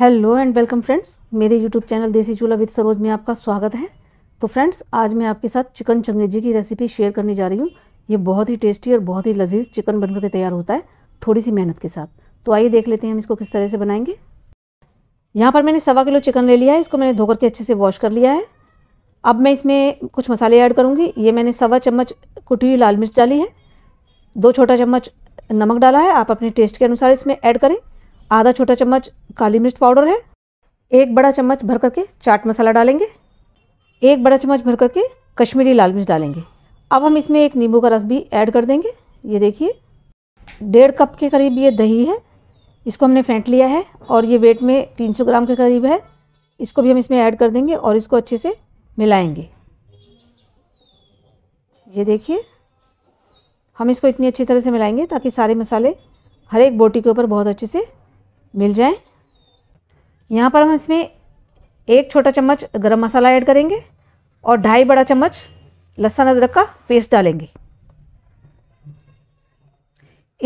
hello and welcome friends मेरे YouTube channel Desi Chulha with Saroj में आपका स्वागत है तो फ्रेंड्स आज मैं आपके साथ चिकन चंगेजी की रेसिपी शेयर करने जा रही हूँ ये बहुत ही टेस्टी और बहुत ही लजीज चिकन बनकर के तैयार होता है थोड़ी सी मेहनत के साथ तो आइए देख लेते हैं हम इसको किस तरह से बनाएंगे यहाँ पर मैंने सवा किलो चिकन ले लिया है इसको मैंने धोकर के अच्छे से वॉश कर लिया है अब मैं इसमें कुछ मसाले ऐड करूँगी ये मैंने सवा चम्मच कुटी हुई लाल मिर्च डाली है दो छोटा चम्मच नमक डाला है आप अपने टेस्ट के अनुसार इसमें ऐड करें आधा छोटा चम्मच काली मिर्च पाउडर है एक बड़ा चम्मच भर करके चाट मसाला डालेंगे एक बड़ा चम्मच भर करके कश्मीरी लाल मिर्च डालेंगे अब हम इसमें एक नींबू का रस भी ऐड कर देंगे ये देखिए डेढ़ कप के करीब ये दही है इसको हमने फेंट लिया है और ये वेट में 300 ग्राम के करीब है इसको भी हम इसमें ऐड कर देंगे और इसको अच्छे से मिलाएंगे ये देखिए हम इसको इतनी अच्छी तरह से मिलाएंगे ताकि सारे मसाले हर एक बोटी के ऊपर बहुत अच्छे से मिल जाए यहाँ पर हम इसमें एक छोटा चम्मच गरम मसाला ऐड करेंगे और ढाई बड़ा चम्मच लहसुन अदरक का पेस्ट डालेंगे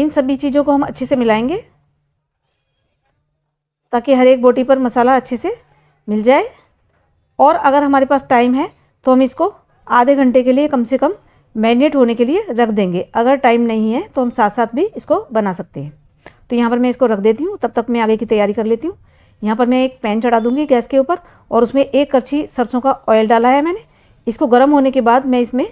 इन सभी चीज़ों को हम अच्छे से मिलाएंगे ताकि हर एक बोटी पर मसाला अच्छे से मिल जाए और अगर हमारे पास टाइम है तो हम इसको आधे घंटे के लिए कम से कम मैरिनेट होने के लिए रख देंगे अगर टाइम नहीं है तो हम साथ साथ भी इसको बना सकते हैं तो यहाँ पर मैं इसको रख देती हूँ तब तक मैं आगे की तैयारी कर लेती हूँ यहाँ पर मैं एक पैन चढ़ा दूँगी गैस के ऊपर और उसमें एक करछी सरसों का ऑयल डाला है मैंने इसको गर्म होने के बाद मैं इसमें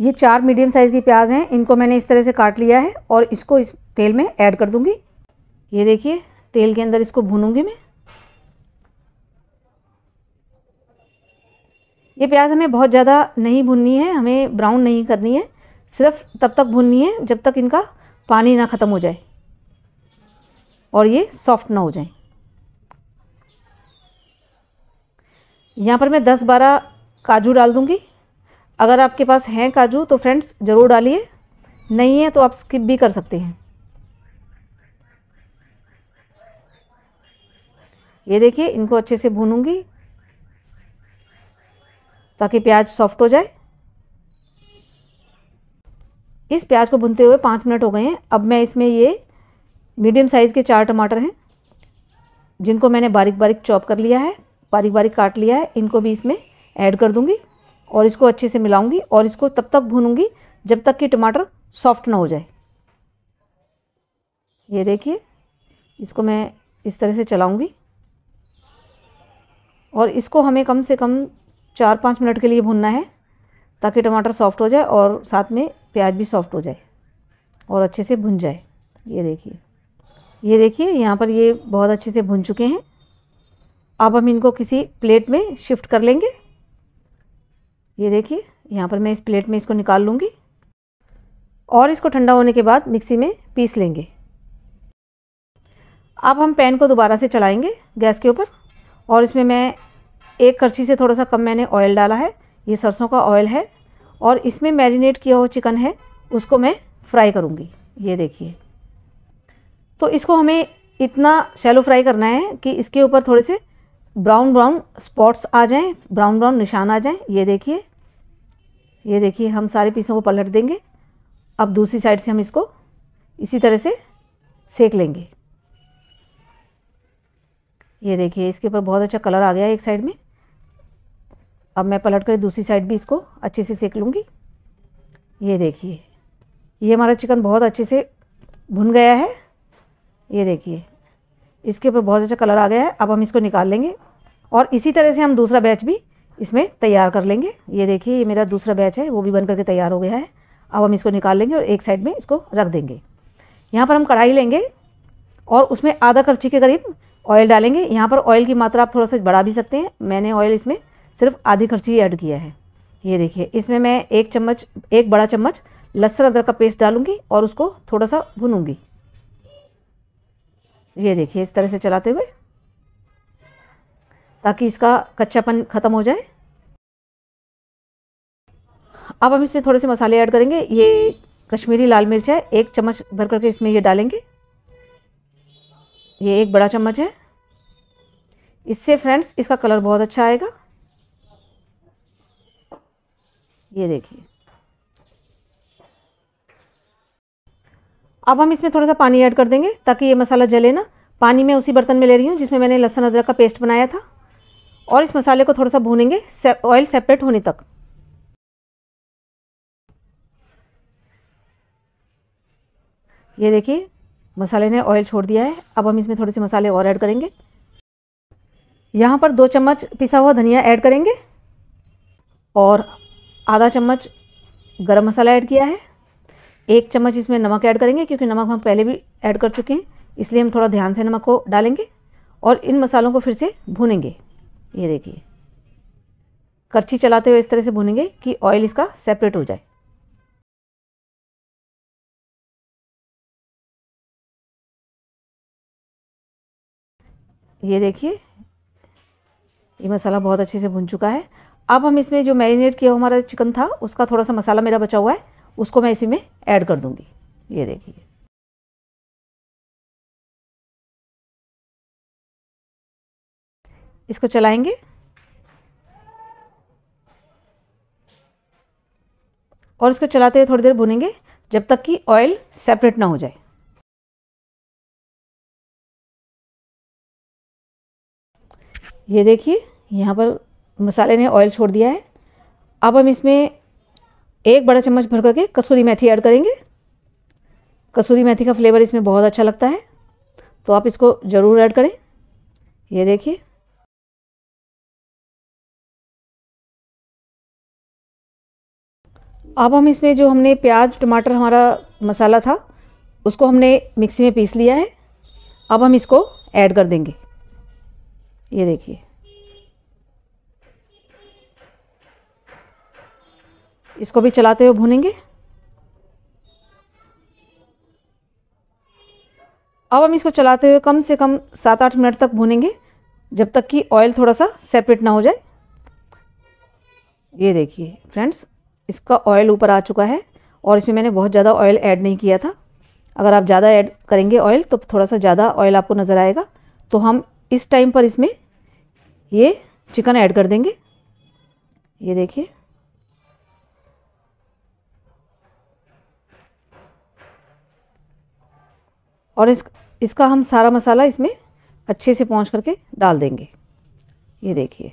ये चार मीडियम साइज़ की प्याज हैं इनको मैंने इस तरह से काट लिया है और इसको इस तेल में ऐड कर दूँगी ये देखिए तेल के अंदर इसको भूनूंगी मैं ये प्याज हमें बहुत ज़्यादा नहीं भुननी है हमें ब्राउन नहीं करनी है सिर्फ तब तक भुननी है जब तक इनका पानी ना ख़त्म हो जाए और ये सॉफ्ट ना हो जाए यहाँ पर मैं 10-12 काजू डाल दूँगी अगर आपके पास हैं काजू तो फ्रेंड्स ज़रूर डालिए नहीं है तो आप स्किप भी कर सकते हैं ये देखिए इनको अच्छे से भूनूंगी ताकि प्याज सॉफ्ट हो जाए इस प्याज को भूनते हुए पाँच मिनट हो गए हैं अब मैं इसमें ये मीडियम साइज़ के चार टमाटर हैं जिनको मैंने बारीक बारीक चॉप कर लिया है बारीक बारीक काट लिया है इनको भी इसमें ऐड कर दूँगी और इसको अच्छे से मिलाऊँगी और इसको तब तक भूनूँगी जब तक कि टमाटर सॉफ्ट ना हो जाए ये देखिए इसको मैं इस तरह से चलाऊँगी और इसको हमें कम से कम चार पाँच मिनट के लिए भूनना है ताकि टमाटर सॉफ्ट हो जाए और साथ में प्याज भी सॉफ्ट हो जाए और अच्छे से भुन जाए ये देखिए ये देखिए यहाँ पर ये बहुत अच्छे से भुन चुके हैं अब हम इनको किसी प्लेट में शिफ्ट कर लेंगे ये देखिए यहाँ पर मैं इस प्लेट में इसको निकाल लूँगी और इसको ठंडा होने के बाद मिक्सी में पीस लेंगे अब हम पैन को दोबारा से चलाएंगे गैस के ऊपर और इसमें मैं एक करछी से थोड़ा सा कम मैंने ऑयल डाला है ये सरसों का ऑयल है और इसमें मैरिनेट किया हुआ चिकन है उसको मैं फ्राई करूँगी ये देखिए तो इसको हमें इतना शैलो फ्राई करना है कि इसके ऊपर थोड़े से ब्राउन ब्राउन स्पॉट्स आ जाएं ब्राउन ब्राउन निशान आ जाएं ये देखिए ये देखिए हम सारे पीसों को पलट देंगे अब दूसरी साइड से हम इसको इसी तरह से सेक लेंगे ये देखिए इसके ऊपर बहुत अच्छा कलर आ गया है एक साइड में अब मैं पलट कर दूसरी साइड भी इसको अच्छे से सेक लूँगी ये देखिए ये हमारा चिकन बहुत अच्छे से भुन गया है ये देखिए इसके ऊपर बहुत अच्छा कलर आ गया है अब हम इसको निकाल लेंगे और इसी तरह से हम दूसरा बैच भी इसमें तैयार कर लेंगे ये देखिए ये मेरा दूसरा बैच है वो भी बन करके तैयार हो गया है अब हम इसको निकाल लेंगे और एक साइड में इसको रख देंगे यहाँ पर हम कढ़ाई लेंगे और उसमें आधा करछी के करीब ऑयल डालेंगे यहाँ पर ऑयल की मात्रा आप थोड़ा सा बढ़ा भी सकते हैं मैंने ऑयल इसमें सिर्फ आधी खर्ची ऐड किया है ये देखिए इसमें मैं एक चम्मच एक बड़ा चम्मच लहसुन अदरक का पेस्ट डालूंगी और उसको थोड़ा सा भुनूंगी ये देखिए इस तरह से चलाते हुए ताकि इसका कच्चापन ख़त्म हो जाए अब हम इसमें थोड़े से मसाले ऐड करेंगे ये कश्मीरी लाल मिर्च है एक चम्मच भर करके इसमें ये डालेंगे ये एक बड़ा चम्मच है इससे फ्रेंड्स इसका कलर बहुत अच्छा आएगा ये देखिए अब हम इसमें थोड़ा सा पानी ऐड कर देंगे ताकि ये मसाला जले ना पानी मैं उसी बर्तन में ले रही हूँ जिसमें मैंने लहसन अदरक का पेस्ट बनाया था और इस मसाले को थोड़ा सा भूनेंगे ऑयल सेपरेट होने तक ये देखिए मसाले ने ऑयल छोड़ दिया है अब हम इसमें थोड़े से मसाले और ऐड करेंगे यहाँ पर दो चम्मच पिसा हुआ धनिया ऐड करेंगे और आधा चम्मच गरम मसाला ऐड किया है एक चम्मच इसमें नमक ऐड करेंगे क्योंकि नमक हम पहले भी ऐड कर चुके हैं इसलिए हम थोड़ा ध्यान से नमक को डालेंगे और इन मसालों को फिर से भूनेंगे ये देखिए करछी चलाते हुए इस तरह से भूनेंगे कि ऑयल इसका सेपरेट हो जाए ये देखिए ये मसाला बहुत अच्छे से भुन चुका है अब हम इसमें जो मैरिनेट किया हमारा चिकन था उसका थोड़ा सा मसाला मेरा बचा हुआ है उसको मैं इसी में ऐड कर दूंगी ये देखिए इसको चलाएंगे और इसको चलाते हुए थोड़ी देर भुनेंगे जब तक कि ऑयल सेपरेट ना हो जाए ये देखिए यहाँ पर मसाले ने ऑयल छोड़ दिया है अब हम इसमें एक बड़ा चम्मच भर करके कसूरी मेथी ऐड करेंगे कसूरी मेथी का फ्लेवर इसमें बहुत अच्छा लगता है तो आप इसको ज़रूर ऐड करें ये देखिए अब हम इसमें जो हमने प्याज टमाटर हमारा मसाला था उसको हमने मिक्सी में पीस लिया है अब हम इसको ऐड कर देंगे ये देखिए इसको भी चलाते हुए भूनेंगे अब हम इसको चलाते हुए कम से कम सात आठ मिनट तक भूनेंगे जब तक कि ऑयल थोड़ा सा सेपरेट ना हो जाए ये देखिए फ्रेंड्स इसका ऑयल ऊपर आ चुका है और इसमें मैंने बहुत ज़्यादा ऑयल ऐड नहीं किया था अगर आप ज़्यादा ऐड करेंगे ऑयल तो थोड़ा सा ज़्यादा ऑयल आपको नज़र आएगा तो हम इस टाइम पर इसमें ये चिकन ऐड कर देंगे ये देखिए और इस इसका हम सारा मसाला इसमें अच्छे से पहुँच करके डाल देंगे ये देखिए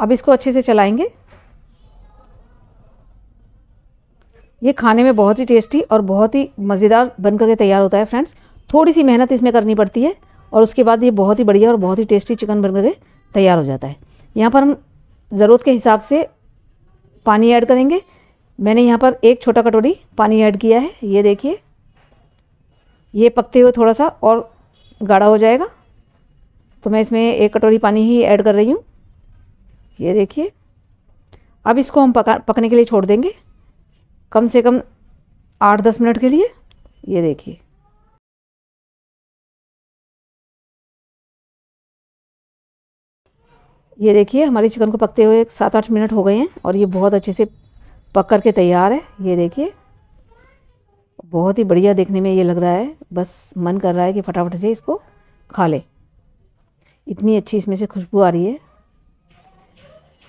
अब इसको अच्छे से चलाएंगे ये खाने में बहुत ही टेस्टी और बहुत ही मज़ेदार बन करके तैयार होता है फ्रेंड्स थोड़ी सी मेहनत इसमें करनी पड़ती है और उसके बाद ये बहुत ही बढ़िया और बहुत ही टेस्टी चिकन बन करके तैयार हो जाता है यहाँ पर हम ज़रूरत के हिसाब से पानी ऐड करेंगे मैंने यहाँ पर एक छोटा कटोरी पानी ऐड किया है ये देखिए ये पकते हुए थोड़ा सा और गाढ़ा हो जाएगा तो मैं इसमें एक कटोरी पानी ही ऐड कर रही हूँ ये देखिए अब इसको हम पका पकने के लिए छोड़ देंगे कम से कम आठ दस मिनट के लिए ये देखिए ये देखिए हमारे चिकन को पकते हुए सात आठ मिनट हो गए हैं और ये बहुत अच्छे से पक कर के तैयार है ये देखिए बहुत ही बढ़िया देखने में ये लग रहा है बस मन कर रहा है कि फटाफट से इसको खा ले इतनी अच्छी इसमें से खुशबू आ रही है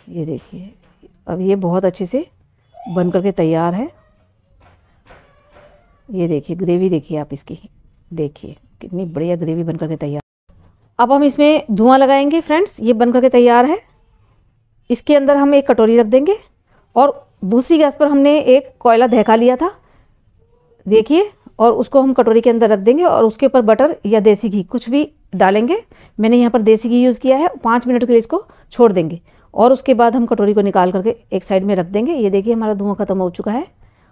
ये देखिए अब ये बहुत अच्छे से बन करके तैयार है ये देखिए ग्रेवी देखिए आप इसकी देखिए कितनी बढ़िया ग्रेवी बन करके तैयार अब हम इसमें धुआं लगाएंगे फ्रेंड्स ये बन करके तैयार है इसके अंदर हम एक कटोरी रख देंगे और दूसरी गैस पर हमने एक कोयला दहका लिया था देखिए और उसको हम कटोरी के अंदर रख देंगे और उसके ऊपर बटर या देसी घी कुछ भी डालेंगे मैंने यहाँ पर देसी घी यूज़ किया है पाँच मिनट के लिए इसको छोड़ देंगे और उसके बाद हम कटोरी को निकाल करके एक साइड में रख देंगे ये देखिए हमारा धुआं ख़त्म हो चुका है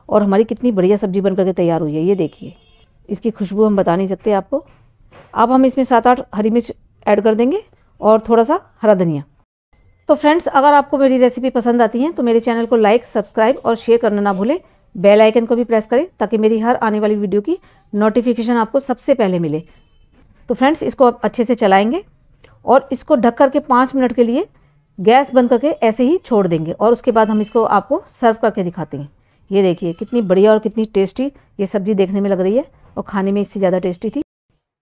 और हमारी कितनी बढ़िया सब्ज़ी बन करके तैयार हुई है ये देखिए इसकी खुशबू हम बता नहीं सकते आपको अब हम इसमें सात आठ हरी मिर्च ऐड कर देंगे और थोड़ा सा हरा धनिया तो फ्रेंड्स अगर आपको मेरी रेसिपी पसंद आती है तो मेरे चैनल को लाइक सब्सक्राइब और शेयर करना ना भूलें बेल आइकन को भी प्रेस करें ताकि मेरी हर आने वाली वीडियो की नोटिफिकेशन आपको सबसे पहले मिले तो फ्रेंड्स इसको आप अच्छे से चलाएंगे और इसको ढक करके पाँच मिनट के लिए गैस बंद करके ऐसे ही छोड़ देंगे और उसके बाद हम इसको आपको सर्व करके दिखाते हैं ये देखिए कितनी बढ़िया और कितनी टेस्टी ये सब्ज़ी देखने में लग रही है और खाने में इससे ज़्यादा टेस्टी थी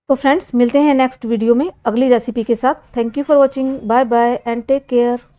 तो फ्रेंड्स मिलते हैं नेक्स्ट वीडियो में अगली रेसिपी के साथ thank you for watching bye bye and take care